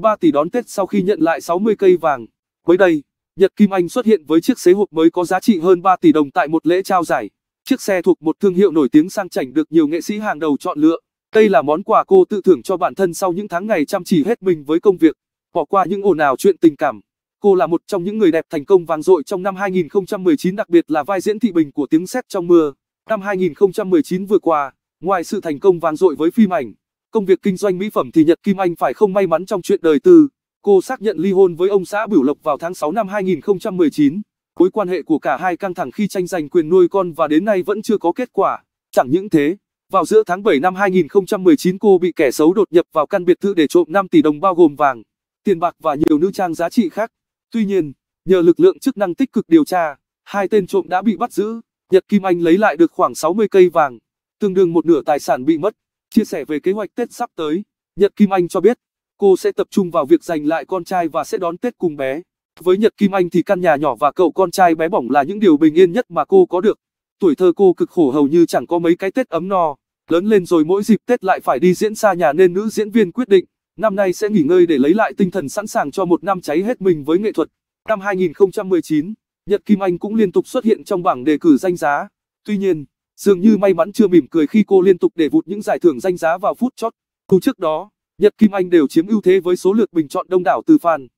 3 tỷ đón Tết sau khi nhận lại 60 cây vàng. Mới đây, Nhật Kim Anh xuất hiện với chiếc xế hộp mới có giá trị hơn 3 tỷ đồng tại một lễ trao giải. Chiếc xe thuộc một thương hiệu nổi tiếng sang chảnh được nhiều nghệ sĩ hàng đầu chọn lựa. Đây là món quà cô tự thưởng cho bản thân sau những tháng ngày chăm chỉ hết mình với công việc, bỏ qua những ồn ào chuyện tình cảm. Cô là một trong những người đẹp thành công vang dội trong năm 2019 đặc biệt là vai diễn Thị Bình của Tiếng Sét Trong Mưa. Năm 2019 vừa qua, ngoài sự thành công vang dội với phim ảnh, công việc kinh doanh mỹ phẩm thì Nhật Kim Anh phải không may mắn trong chuyện đời tư. Cô xác nhận ly hôn với ông xã Bửu Lộc vào tháng 6 năm 2019. Mối quan hệ của cả hai căng thẳng khi tranh giành quyền nuôi con và đến nay vẫn chưa có kết quả. Chẳng những thế, vào giữa tháng 7 năm 2019 cô bị kẻ xấu đột nhập vào căn biệt thự để trộm 5 tỷ đồng bao gồm vàng, tiền bạc và nhiều nữ trang giá trị khác. Tuy nhiên, nhờ lực lượng chức năng tích cực điều tra, hai tên trộm đã bị bắt giữ. Nhật Kim Anh lấy lại được khoảng 60 cây vàng, tương đương một nửa tài sản bị mất. Chia sẻ về kế hoạch Tết sắp tới, Nhật Kim Anh cho biết, cô sẽ tập trung vào việc giành lại con trai và sẽ đón Tết cùng bé. Với Nhật Kim Anh thì căn nhà nhỏ và cậu con trai bé bỏng là những điều bình yên nhất mà cô có được. Tuổi thơ cô cực khổ hầu như chẳng có mấy cái Tết ấm no. Lớn lên rồi mỗi dịp Tết lại phải đi diễn xa nhà nên nữ diễn viên quyết định, năm nay sẽ nghỉ ngơi để lấy lại tinh thần sẵn sàng cho một năm cháy hết mình với nghệ thuật. Năm 2019, Nhật Kim Anh cũng liên tục xuất hiện trong bảng đề cử danh giá. Tuy nhiên, dường như may mắn chưa mỉm cười khi cô liên tục để vụt những giải thưởng danh giá vào phút chót. Cú trước đó, Nhật Kim Anh đều chiếm ưu thế với số lượt bình chọn đông đảo từ fan.